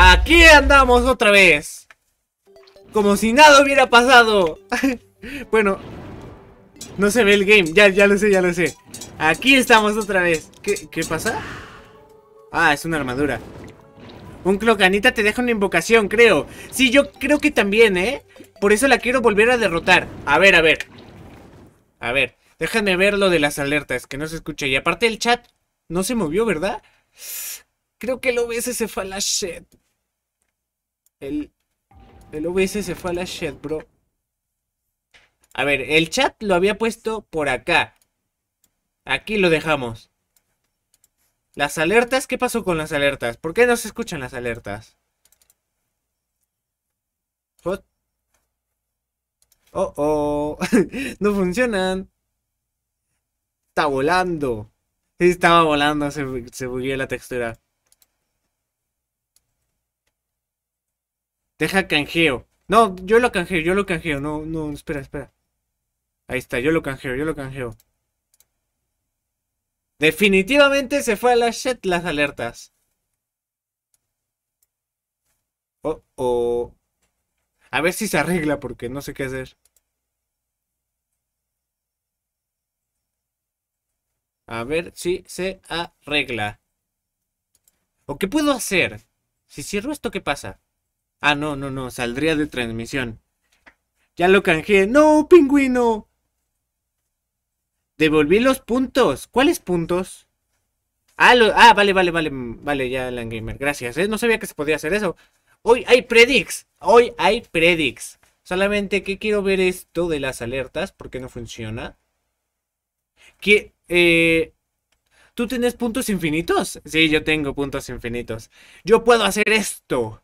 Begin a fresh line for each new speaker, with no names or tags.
Aquí andamos otra vez. Como si nada hubiera pasado. bueno, no se ve el game. Ya, ya lo sé, ya lo sé. Aquí estamos otra vez. ¿Qué, pasa? Ah, es una armadura. Un clocanita te deja una invocación, creo. Sí, yo creo que también, ¿eh? Por eso la quiero volver a derrotar. A ver, a ver. A ver, déjame ver lo de las alertas, que no se escucha. Y aparte el chat no se movió, ¿verdad? Creo que lo ves ese falashet. El, el OBS se fue a la shit, bro. A ver, el chat lo había puesto por acá. Aquí lo dejamos. Las alertas, ¿qué pasó con las alertas? ¿Por qué no se escuchan las alertas? Oh, oh. no funcionan. Está volando. Sí, estaba volando, se, se bugueó la textura. Deja canjeo. No, yo lo canjeo, yo lo canjeo. No, no, espera, espera. Ahí está, yo lo canjeo, yo lo canjeo. Definitivamente se fue a la shit las alertas. Oh, oh. A ver si se arregla porque no sé qué hacer. A ver si se arregla. ¿O qué puedo hacer? Si cierro esto, ¿qué pasa? Ah, no, no, no, saldría de transmisión. Ya lo canjeé. ¡No, pingüino! Devolví los puntos. ¿Cuáles puntos? Ah, ah vale, vale, vale, mm, vale, ya, Gamer. Gracias, ¿eh? No sabía que se podía hacer eso. Hoy hay Predix Hoy hay Predix Solamente que quiero ver esto de las alertas, ¿Por qué no funciona. ¿Qué? Eh, ¿Tú tienes puntos infinitos? Sí, yo tengo puntos infinitos. Yo puedo hacer esto.